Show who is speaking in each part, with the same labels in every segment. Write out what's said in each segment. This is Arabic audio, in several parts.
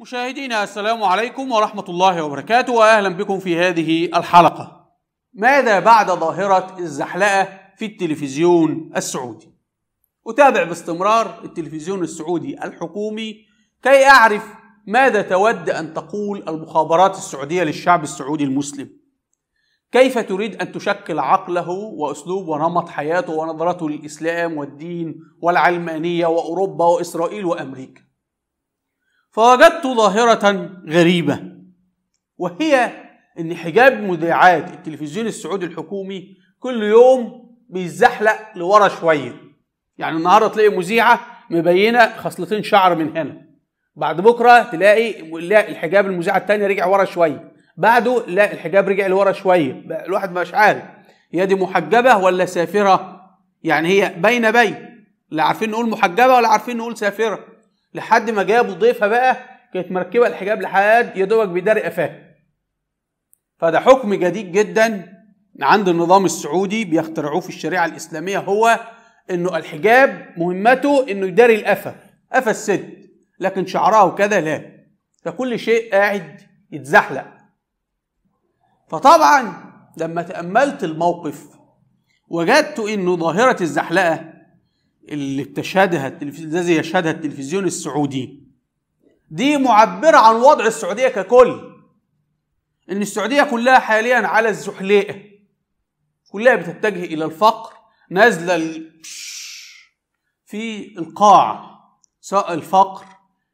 Speaker 1: مشاهدينا السلام عليكم ورحمة الله وبركاته وأهلا بكم في هذه الحلقة ماذا بعد ظاهرة الزحلقة في التلفزيون السعودي؟ أتابع باستمرار التلفزيون السعودي الحكومي كي أعرف ماذا تود أن تقول المخابرات السعودية للشعب السعودي المسلم كيف تريد أن تشكل عقله وأسلوب ونمط حياته ونظرته للإسلام والدين والعلمانية وأوروبا وإسرائيل وأمريكا فوجدت ظاهرة غريبة وهي إن حجاب مذيعات التلفزيون السعودي الحكومي كل يوم بيتزحلق لورا شوية يعني النهاردة تلاقي مذيعة مبينة خصلتين شعر من هنا بعد بكرة تلاقي الحجاب المذيعة التانية رجع ورا شوية بعده لا الحجاب رجع لورا شوية الواحد مش عارف هي دي محجبة ولا سافرة يعني هي بين بين لا عارفين نقول محجبة ولا عارفين نقول سافرة لحد ما جابوا ضيفها بقى كانت مركبه الحجاب لحد يا دوبك بيداري قفاها فده حكم جديد جدا عند النظام السعودي بيخترعوه في الشريعه الاسلاميه هو انه الحجاب مهمته انه يداري القفا قفا الست لكن شعرها وكذا لا فكل شيء قاعد يتزحلق فطبعا لما تاملت الموقف وجدت انه ظاهره الزحلقه اللي بتشهدها التلفزيون الذي يشهدها التلفزيون السعودي دي معبرة عن وضع السعودية ككل إن السعودية كلها حاليا على الزحليقة كلها بتتجه إلى الفقر نازلة في القاع سواء الفقر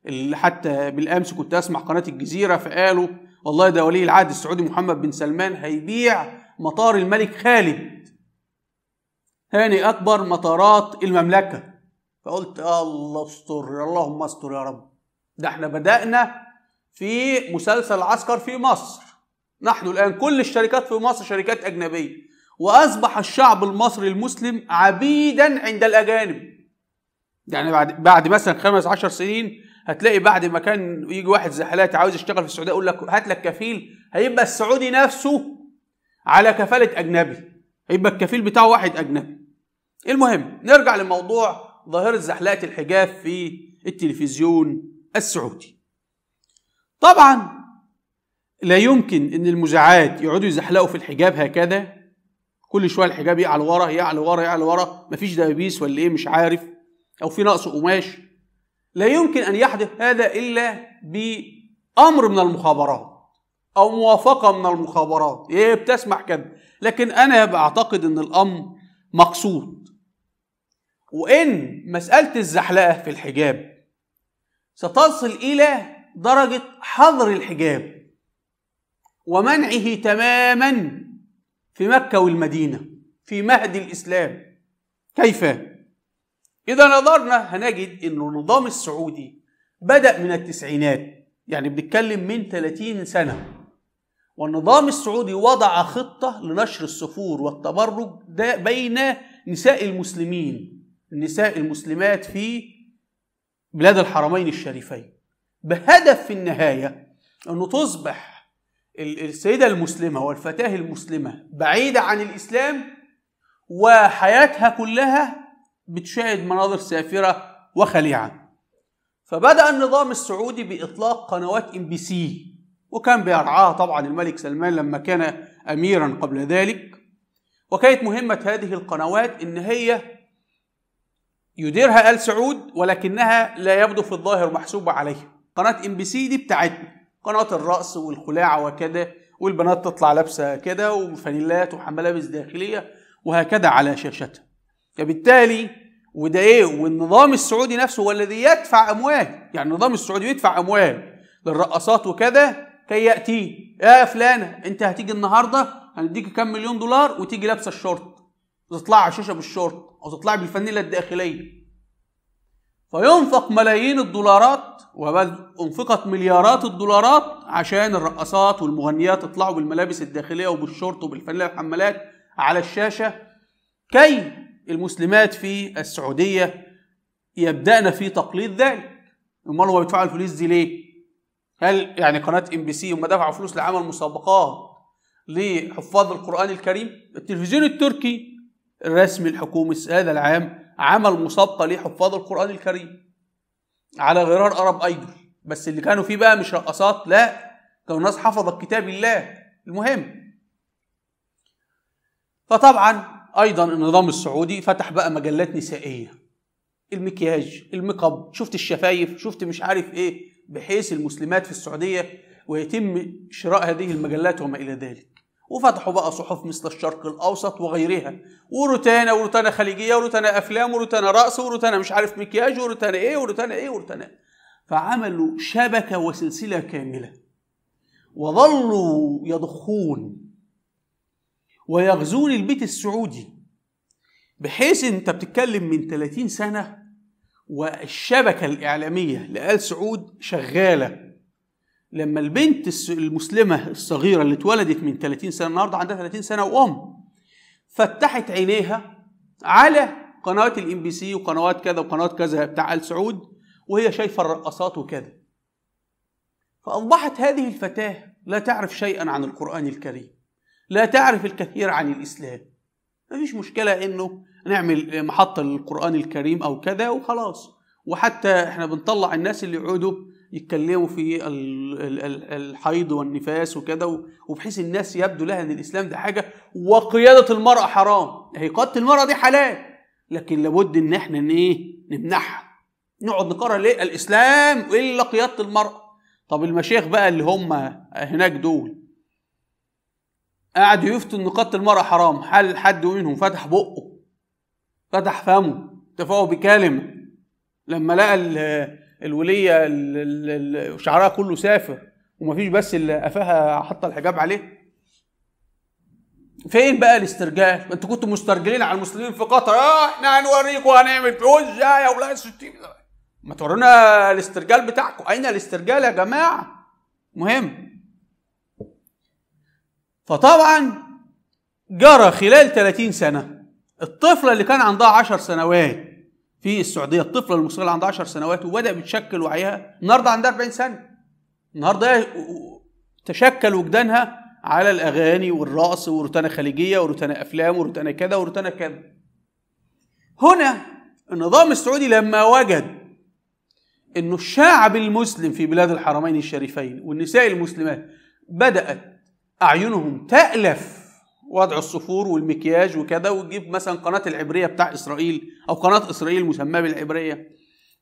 Speaker 1: اللي حتى بالأمس كنت أسمع قناة الجزيرة فقالوا والله ده ولي العهد السعودي محمد بن سلمان هيبيع مطار الملك خالد ثاني أكبر مطارات المملكة فقلت الله استر اللهم استر يا رب ده احنا بدأنا في مسلسل عسكر في مصر نحن الآن كل الشركات في مصر شركات أجنبية وأصبح الشعب المصري المسلم عبيدا عند الأجانب يعني بعد بعد مثلا خمس عشر سنين هتلاقي بعد ما كان يجي واحد زي حالاتي عاوز يشتغل في السعوديه يقول لك هات لك كفيل هيبقى السعودي نفسه على كفاله اجنبي هيبقى الكفيل بتاعه واحد اجنبي المهم نرجع لموضوع ظاهرة زحلقة الحجاب في التلفزيون السعودي طبعا لا يمكن ان المذاعات يقعدوا يزحلقوا في الحجاب هكذا كل شويه الحجاب يعلى ورا يعلى ورا يعلى ورا مفيش دبابيس ولا ايه مش عارف او في نقص قماش لا يمكن ان يحدث هذا الا بامر من المخابرات او موافقه من المخابرات ايه بتسمح كده لكن انا بعتقد ان الامر مقصود وإن مسألة الزحلقة في الحجاب ستصل إلى درجة حظر الحجاب ومنعه تماما في مكة والمدينة في مهد الإسلام كيف؟ إذا نظرنا هنجد أن النظام السعودي بدأ من التسعينات يعني بنتكلم من 30 سنة والنظام السعودي وضع خطة لنشر السفور والتبرج ده بين نساء المسلمين النساء المسلمات في بلاد الحرمين الشريفين بهدف في النهاية أنه تصبح السيدة المسلمة والفتاة المسلمة بعيدة عن الإسلام وحياتها كلها بتشاهد مناظر سافرة وخليعة فبدأ النظام السعودي بإطلاق قنوات ام بي سي وكان بيرعاها طبعا الملك سلمان لما كان أميرا قبل ذلك وكانت مهمة هذه القنوات إن هي يديرها آل سعود ولكنها لا يبدو في الظاهر محسوبة عليها قناة ام بي سي دي بتاعتنا قناة الرأس والخلاعة وكده والبنات تطلع لابسة كده وفانيلات وحملابس داخلية وهكذا على شاشتها فبالتالي وده ايه والنظام السعودي نفسه هو الذي يدفع اموال يعني النظام السعودي يدفع اموال للرقصات وكذا كي ياتي يا فلانه انت هتيجي النهارده هنديك كم مليون دولار وتيجي لابسه الشورت تطلع على الشاشه بالشورت وتطلع بالفانيلا الداخليه فينفق ملايين الدولارات وانفقت مليارات الدولارات عشان الرقصات والمغنيات يطلعوا بالملابس الداخليه وبالشورت وبالفانيلا الحمالات على الشاشه كي المسلمات في السعوديه يبدأن في تقليد ذلك امال هو بيدفعوا الفلوس دي ليه؟ هل يعني قناه ام بي سي هم دفعوا فلوس لعمل مسابقات لحفاظ القران الكريم؟ التلفزيون التركي الرسمي الحكومي هذا العام عمل مسابقه لحفاظ القران الكريم على غرار ارب ايدول بس اللي كانوا فيه بقى مش رقصات لا كانوا ناس حفظت كتاب الله المهم فطبعا ايضا النظام السعودي فتح بقى مجلات نسائيه المكياج الميك اب شفت الشفايف شفت مش عارف ايه بحيث المسلمات في السعوديه ويتم شراء هذه المجلات وما الى ذلك وفتحوا بقى صحف مثل الشرق الاوسط وغيرها وروتانا وروتانا خليجيه وروتانا افلام وروتانا رقص وروتانا مش عارف مكياج وروتانا ايه وروتانا ايه وروتانا فعملوا شبكه وسلسله كامله وظلوا يضخون ويغزون البيت السعودي بحيث انت بتتكلم من 30 سنه والشبكه الاعلاميه لال سعود شغاله لما البنت المسلمة الصغيرة اللي اتولدت من 30 سنة النهاردة عندها 30 سنة وأم فتحت عينيها على قناة الام بي سي وقنوات كذا وقنوات كذا بتاع آل سعود وهي شايفة الرقصات وكذا فأصبحت هذه الفتاة لا تعرف شيئا عن القرآن الكريم لا تعرف الكثير عن الإسلام ما فيش مشكلة إنه نعمل محطة للقرآن الكريم أو كذا وخلاص وحتى إحنا بنطلع الناس اللي يقعدوا يتكلموا في الحيض والنفاس وكده وبحيث الناس يبدو لها ان الاسلام ده حاجه وقياده المراه حرام هي قياده المراه دي حلال لكن لابد ان احنا ايه نمنعها نقعد نقرر ليه الاسلام الا قياده المراه طب المشايخ بقى اللي هم هناك دول قعدوا يفتوا ان قتل المرأة حرام هل حد منهم فتح بقه فتح فمه تفاوى بكلمة لما لقى الوليه شعرها كله سافر ومفيش بس اللي قفاها حاطه الحجاب عليه فين بقى الاسترجال؟ ما انتوا كنتوا مسترجلين على المسلمين في قطر، اه احنا هنوريكم هنعمل ازاي يا اولاد الستين ما تورونا الاسترجال بتاعكم، اين الاسترجال يا جماعه؟ مهم. فطبعا جرى خلال 30 سنه الطفله اللي كان عندها 10 سنوات في السعوديه الطفله المصريه اللي عندها 10 سنوات وبدا بتشكل وعيها النهارده عندها 40 سنه النهارده تشكل وجدانها على الاغاني والرقص وروتانا خليجيه وروتانا افلام وروتانا كذا وروتانا كذا هنا النظام السعودي لما وجد انه الشعب المسلم في بلاد الحرمين الشريفين والنساء المسلمات بدات اعينهم تالف وضع الصفور والمكياج وكده وتجيب مثلا قناه العبريه بتاع اسرائيل او قناه اسرائيل مسماه بالعبريه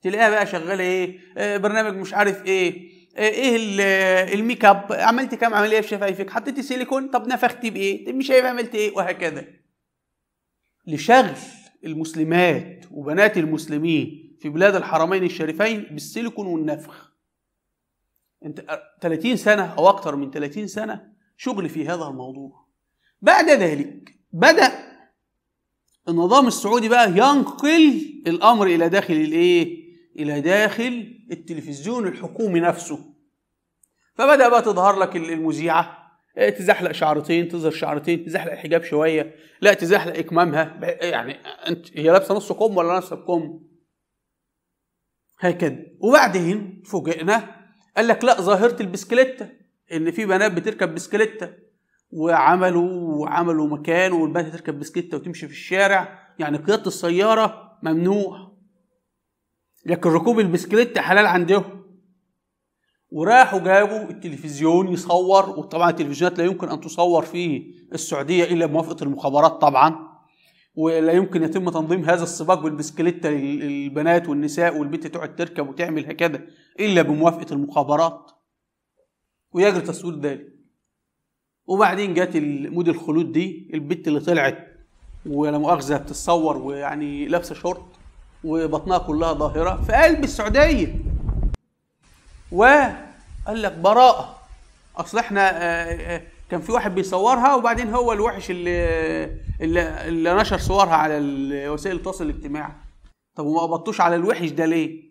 Speaker 1: تلاقيها بقى شغاله ايه آه، برنامج مش عارف ايه آه، ايه آه، الميك اب عملت كام عمليه في شفايفك حطيتي سيليكون طب نفختي بايه مش شايف عملت ايه وهكذا لشغل المسلمات وبنات المسلمين في بلاد الحرمين الشريفين بالسيليكون والنفخ انت 30 سنه او اكتر من 30 سنه شغل في هذا الموضوع بعد ذلك بدأ النظام السعودي بقى ينقل الأمر إلى داخل الإيه؟ إلى داخل التلفزيون الحكومي نفسه فبدأ بقى تظهر لك المذيعة آه، تزحلق شعرتين تظهر شعرتين تزحلق الحجاب شويه لا تزحلق اكمامها آه، يعني انت هي لابسه نص كم ولا نص كم هكذا وبعدين فوجئنا قال لك لا ظاهره البسكليته ان في بنات بتركب بسكليته وعملوا وعملوا مكان والبنت تركب بسكيتة وتمشي في الشارع يعني قيادة السيارة ممنوع لكن ركوب البسكليت حلال عندهم وراحوا جابوا التلفزيون يصور وطبعا التلفزيونات لا يمكن ان تصور في السعوديه الا بموافقه المخابرات طبعا ولا يمكن يتم تنظيم هذا السباق بالبسكليتة للبنات والنساء والبنت تقعد تركب وتعمل هكذا الا بموافقه المخابرات ويجري تصوير ذلك وبعدين جت مود الخلود دي البت اللي طلعت ولا مؤاخذه بتتصور ويعني لابسه شورت وبطنها كلها ظاهره في قلب السعوديه وقال لك براءه اصل احنا آه، آه، كان في واحد بيصورها وبعدين هو الوحش اللي اللي, اللي نشر صورها على وسائل التواصل الاجتماعي طب وما قبضتوش على الوحش ده ليه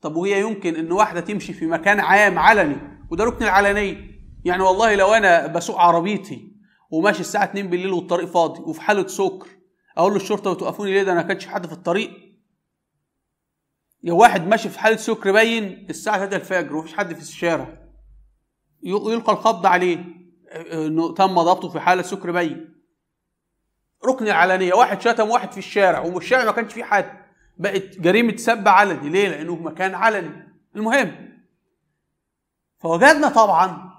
Speaker 1: طب وهي يمكن ان واحده تمشي في مكان عام علني وده ركن العلنيه يعني والله لو انا بسوق عربيتي وماشي الساعه 2 بالليل والطريق فاضي وفي حاله سكر اقول للشرطه بتوقفوني ليه ده انا ما كانش حد في الطريق يا واحد ماشي في حاله سكر باين الساعه 3 الفجر ومفيش حد في الشارع يلقى القبض عليه آه، آه، انه تم ضبطه في حاله سكر باين ركن العلنيه واحد شتم واحد في الشارع والشارع ما كانش فيه حد بقت جريمه سب علني ليه لانه مكان علني المهم فوجدنا طبعا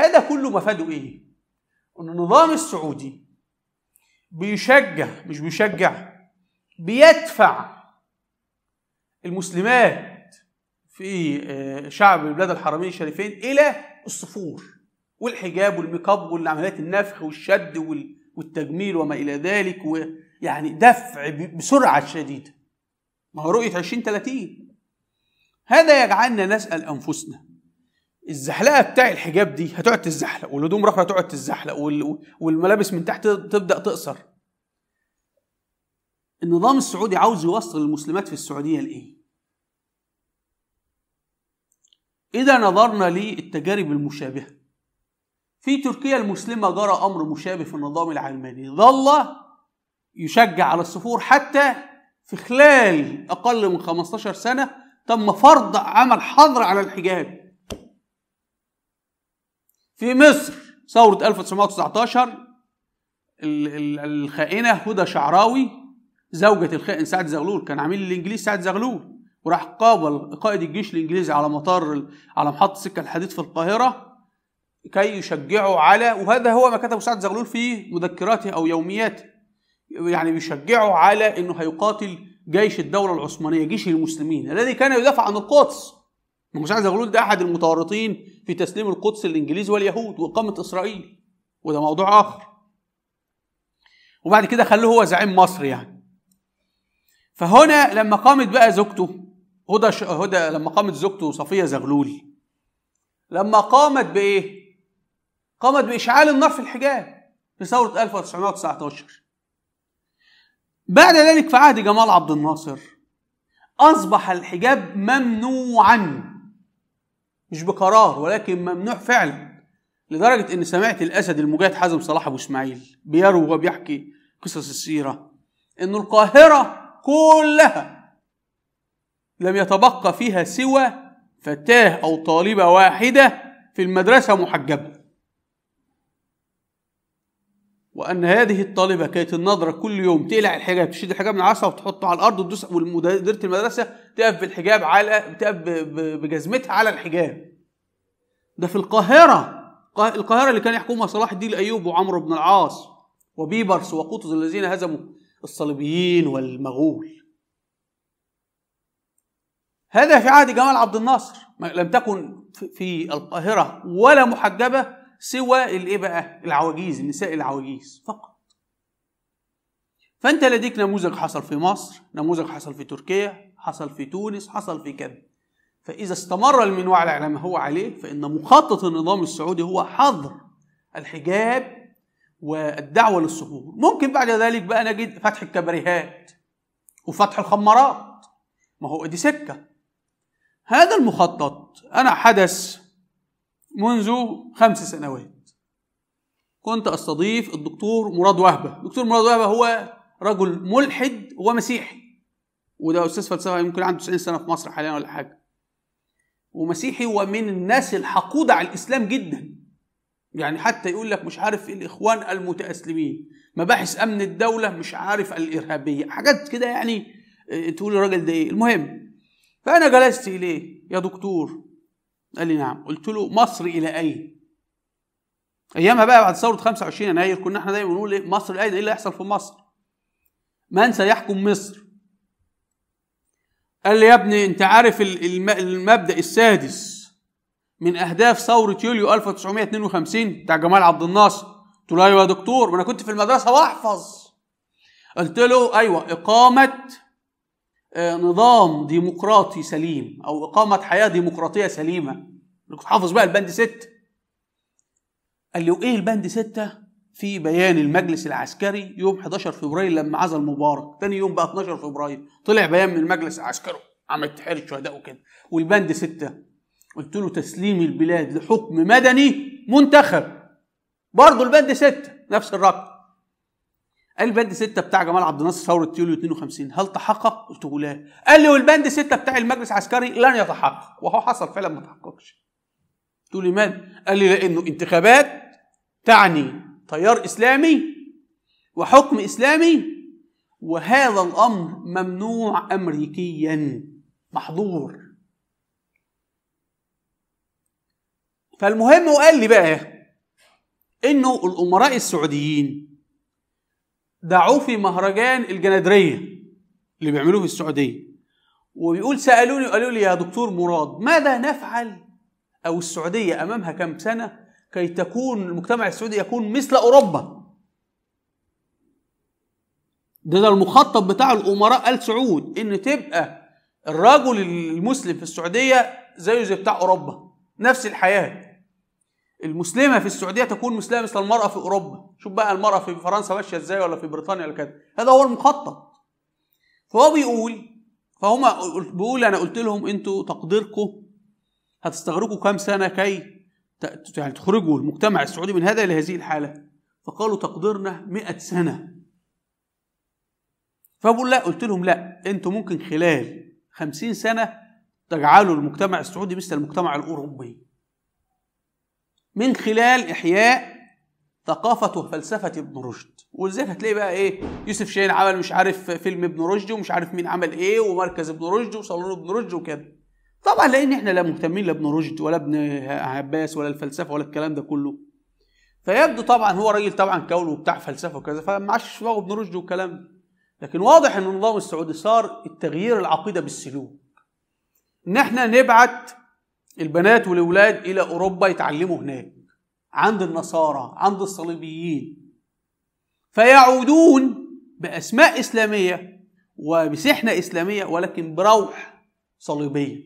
Speaker 1: هذا كله مفاده ايه؟ ان النظام السعودي بيشجع مش بيشجع بيدفع المسلمات في آه، شعب بلاد الحرمين الشريفين الى الصفور والحجاب والميكاب والعمليات النفخ والشد والتجميل وما الى ذلك ويعني دفع بسرعه شديده ما هو رؤيه 2030 هذا يجعلنا نسال انفسنا الزحلقه بتاع الحجاب دي هتقعد تتزحلق والهدوم رفرفه تقعد تتزحلق والملابس من تحت تبدا تقصر النظام السعودي عاوز يوصل المسلمات في السعوديه لايه اذا نظرنا للتجارب المشابهه في تركيا المسلمه جرى امر مشابه في النظام العلماني ظل يشجع على السفور حتى في خلال اقل من 15 سنه تم فرض عمل حظر على الحجاب في مصر ثورة 1919 الخائنة هدى شعراوي زوجة الخائن سعد زغلول كان عميل الإنجليز سعد زغلول وراح قابل قائد الجيش الإنجليزي على مطار على محطة سكة الحديد في القاهرة كي يشجعه على وهذا هو ما كتبه سعد زغلول في مذكراته أو يومياته يعني بيشجعه على أنه هيقاتل جيش الدولة العثمانية جيش المسلمين الذي كان يدافع عن القدس عايز زغلول ده احد المتورطين في تسليم القدس للانجليز واليهود واقامه اسرائيل وده موضوع اخر وبعد كده خلوه هو زعيم مصر يعني فهنا لما قامت بقى زوجته هدى ش... هدى لما قامت زوجته صفيه زغلول لما قامت بايه؟ قامت باشعال النار في الحجاب في ثوره 1919 بعد ذلك في عهد جمال عبد الناصر أصبح الحجاب ممنوعا مش بقرار ولكن ممنوع فعلا لدرجة إن سمعت الأسد المجاهد حازم صلاح أبو إسماعيل بيروي وبيحكي قصص السيرة إن القاهرة كلها لم يتبقى فيها سوى فتاة أو طالبة واحدة في المدرسة محجبة وان هذه الطالبه كانت النظره كل يوم تقلع الحجاب تشيل الحجاب من عصا وتحطه على الارض وتدوس ومديره المدرسه تقف بالحجاب على تقف بجزمتها على الحجاب ده في القاهره القاهره اللي كان يحكمها صلاح الدين الايوبي وعمرو بن العاص وبيبرس وقطز الذين هزموا الصليبيين والمغول هذا في عهد جمال عبد الناصر لم تكن في القاهره ولا محجبه سوى الايه بقى العواجيز النساء العواجيز فقط فانت لديك نموذج حصل في مصر نموذج حصل في تركيا حصل في تونس حصل في كذا فاذا استمر المنوال على ما هو عليه فان مخطط النظام السعودي هو حظر الحجاب والدعوه للصخور ممكن بعد ذلك بقى نجد فتح الكبريهات وفتح الخمارات ما هو دي سكه هذا المخطط انا حدث منذ خمس سنوات كنت استضيف الدكتور مراد وهبه دكتور مراد وهبه هو رجل ملحد ومسيحي وده استاذ فلسفه يمكن عنده 90 سنه في مصر حاليا ولا حاجه ومسيحي ومن الناس الحقودة على الإسلام جدا يعني حتى يقول لك مش عارف الإخوان المتأسلمين مباحث أمن الدولة مش عارف الإرهابية حاجات كده يعني تقول الراجل ده إيه المهم فأنا جلست إليه يا دكتور قال لي نعم قلت له مصر الى اين ايامها بقى بعد ثوره 25 يناير كنا احنا دايما بنقول ايه مصر الى اين ايه اللي هيحصل في مصر من سيحكم مصر قال لي يا ابني انت عارف المبدا السادس من اهداف ثوره يوليو 1952 بتاع جمال عبد الناصر قلت له ايوه يا دكتور ما انا كنت في المدرسه واحفظ قلت له ايوه اقامه آه، نظام ديمقراطي سليم او اقامه حياه ديمقراطيه سليمه كنت حافظ بقى البند 6 قال له ايه البند ستة في بيان المجلس العسكري يوم 11 فبراير لما عزل مبارك ثاني يوم بقى 12 فبراير طلع بيان من المجلس العسكري عم تحرير الشهداء وكده والبند ستة قلت له تسليم البلاد لحكم مدني منتخب برضه البند ستة نفس الرقم البند 6 بتاع جمال عبد الناصر ثوره يوليو 52 هل تحقق؟ قلت له لا قال لي والبند 6 بتاع المجلس العسكري لن يتحقق وهو حصل فعلا ما تحققش قلت له لماذا؟ قال لي لانه انتخابات تعني تيار اسلامي وحكم اسلامي وهذا الامر ممنوع امريكيا محظور فالمهم وقال لي بقى انه الامراء السعوديين دعوه في مهرجان الجنادريه اللي بيعملوه في السعوديه وبيقول سالوني وقالوا لي يا دكتور مراد ماذا نفعل او السعوديه امامها كم سنه كي تكون المجتمع السعودي يكون مثل اوروبا ده, ده المخطط بتاع الامراء ال سعود ان تبقى الرجل المسلم في السعوديه زيه زي بتاع اوروبا نفس الحياه المسلمه في السعوديه تكون مسلمه مثل المراه في اوروبا شوف بقى المراه في فرنسا ماشيه ازاي ولا في بريطانيا ولا كده هذا هو المخطط فهو بيقول فهم بيقول انا قلت لهم انتوا تقديركم هتستغرقوا كام سنه كي يعني تخرجوا المجتمع السعودي من هذا الى هذه الحاله فقالوا تقديرنا 100 سنه فبقول لا قلت لهم لا انتوا ممكن خلال 50 سنه تجعلوا المجتمع السعودي مثل المجتمع الاوروبي من خلال إحياء ثقافة وفلسفة ابن رشد وازاي هتلاقي بقى ايه يوسف شاهين عمل مش عارف فيلم ابن رشد ومش عارف مين عمل ايه ومركز ابن رشد وصالون ابن رشد وكده طبعا لان احنا لا مهتمين لا ابن رشد ولا ابن عباس ولا الفلسفه ولا الكلام ده كله فيبدو طبعا هو راجل طبعا كونه بتاع فلسفه وكذا فما عادش في ابن رشد والكلام ده لكن واضح ان النظام السعودي صار التغيير العقيده بالسلوك ان احنا نبعت البنات والولاد إلى أوروبا يتعلموا هناك عند النصارى عند الصليبيين فيعودون بأسماء إسلامية وبسحنة إسلامية ولكن بروح صليبية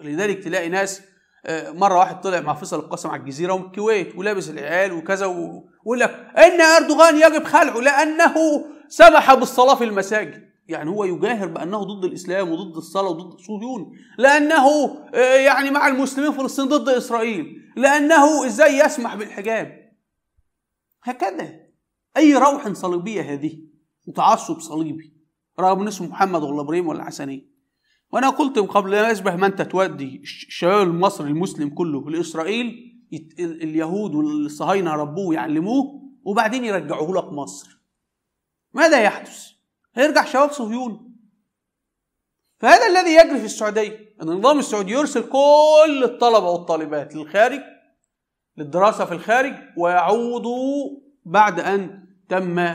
Speaker 1: لذلك تلاقي ناس آه، مرة واحد طلع مع فيصل القاسم على الجزيرة ومن الكويت ولابس العيال وكذا ويقول لك إن أردوغان يجب خلعه لأنه سمح بالصلاة في المساجد يعني هو يجاهر بانه ضد الاسلام وضد الصلاه وضد صهيون لانه آه، يعني مع المسلمين فلسطين ضد اسرائيل لانه ازاي يسمح بالحجاب هكذا اي روح صليبيه هذه وتعصب صليبي رغم ان اسمه محمد ولا ابراهيم ولا حسنين وانا قلت من قبل لا يشبه من تتودي الشباب المصري المسلم كله لاسرائيل اليهود والصهاينه ربوه يعلموه وبعدين يرجعوه لك مصر ماذا يحدث؟ هيرجع شباب صهيوني فهذا الذي يجري في السعودية أن النظام السعودي يرسل كل الطلبة والطالبات للخارج للدراسة في الخارج ويعودوا بعد أن تم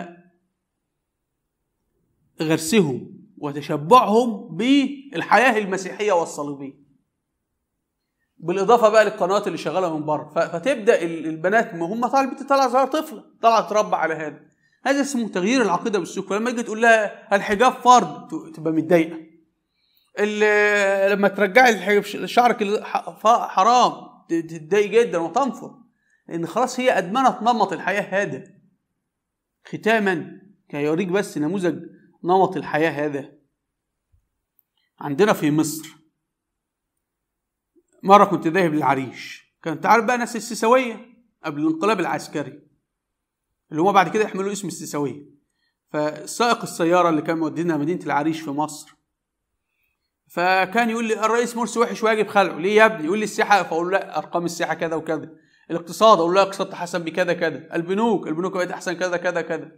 Speaker 1: غرسهم وتشبعهم بالحياة المسيحية والصليبية بالإضافة بقى للقنوات اللي شغالة من بره فتبدأ البنات ما هم طالبة طالعة زهر طفلة طالعة تربى على هذا هذا اسمه تغيير العقيده بالسلوك فلما تيجي تقول لها الحجاب فرض تبقى متضايقه لما ترجعي شعرك حرام تتضايق جدا وتنفر لان خلاص هي ادمنت نمط الحياه هذا ختاما كي يوريك بس نموذج نمط الحياه هذا عندنا في مصر مره كنت ذاهب للعريش كنت عارف بقى ناس السيسويه قبل الانقلاب العسكري اللي هم بعد كده يحملوا اسم السيساويه فسائق السياره اللي كان مودينا مدينه العريش في مصر فكان يقول لي الرئيس مرسي وحش واجب خلعه ليه يا ابني يقول لي السياحه فاقول له ارقام السياحه كذا وكذا الاقتصاد اقول له اقتصاد احسن بكذا كذا البنوك البنوك بقت احسن كذا كذا كذا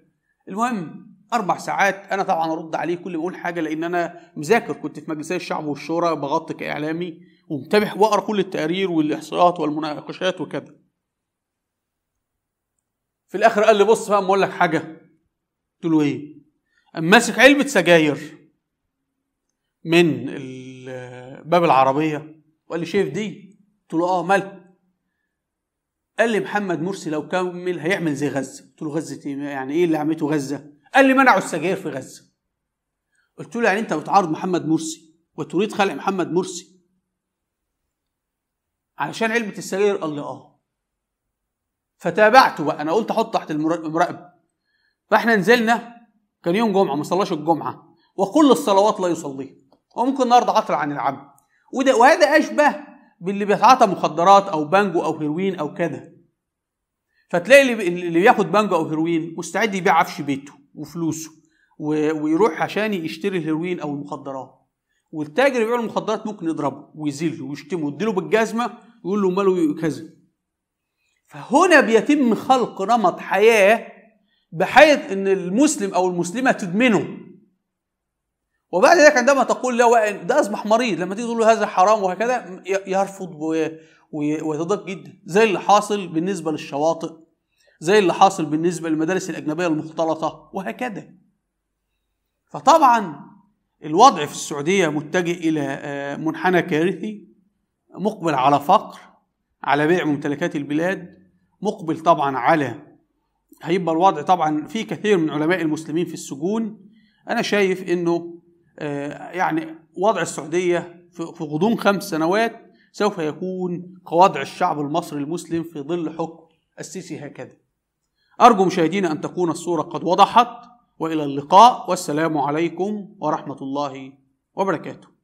Speaker 1: المهم اربع ساعات انا طبعا ارد عليه كل ما اقول حاجه لان انا مذاكر كنت في مجلسي الشعب والشورى بغطي كاعلامي ومتابع واقرا كل التقارير والاحصاءات والمناقشات وكذا في الاخر قال لي بص بقى اقول لك حاجه قلت له ايه قام ماسك علبه سجاير من باب العربيه وقال لي شايف دي قلت له اه مال قال لي محمد مرسي لو كمل هيعمل زي غزه قلت له غزه ايه يعني ايه اللي عملته غزه قال لي منعوا السجاير في غزه قلت له يعني انت بتعارض محمد مرسي وتريد خلع محمد مرسي علشان علبه السجاير قال لي اه فتابعته بقى انا قلت احط تحت المراقبه فاحنا نزلنا كان يوم جمعه ما صلاش الجمعه وكل الصلوات لا يصليها وممكن النهارده عطل عن العبد وده وهذا اشبه باللي بيتعاطى مخدرات او بانجو او هيروين او كده فتلاقي اللي بياخد بانجو او هيروين مستعد يبيع عفش بيته وفلوسه ويروح عشان يشتري الهيروين او المخدرات والتاجر اللي بيبيع المخدرات ممكن يضربه ويذله ويشتمه ويديله بالجزمه ويقول له ماله كذا فهنا بيتم خلق نمط حياة بحيث أن المسلم أو المسلمة تدمنه وبعد ذلك عندما تقول له ده أصبح مريض لما تيجي تقول له هذا حرام وهكذا يرفض ويتضاد جدا زي اللي حاصل بالنسبة للشواطئ زي اللي حاصل بالنسبة للمدارس الأجنبية المختلطة وهكذا فطبعا الوضع في السعودية متجه إلى آه، منحنى كارثي مقبل على فقر على بيع ممتلكات البلاد مقبل طبعا على هيبقى الوضع طبعا في كثير من علماء المسلمين في السجون انا شايف انه آه، يعني وضع السعوديه في غضون خمس سنوات سوف يكون كوضع الشعب المصري المسلم في ظل حكم السيسي هكذا ارجو مشاهدينا ان تكون الصوره قد وضحت والى اللقاء والسلام عليكم ورحمه الله وبركاته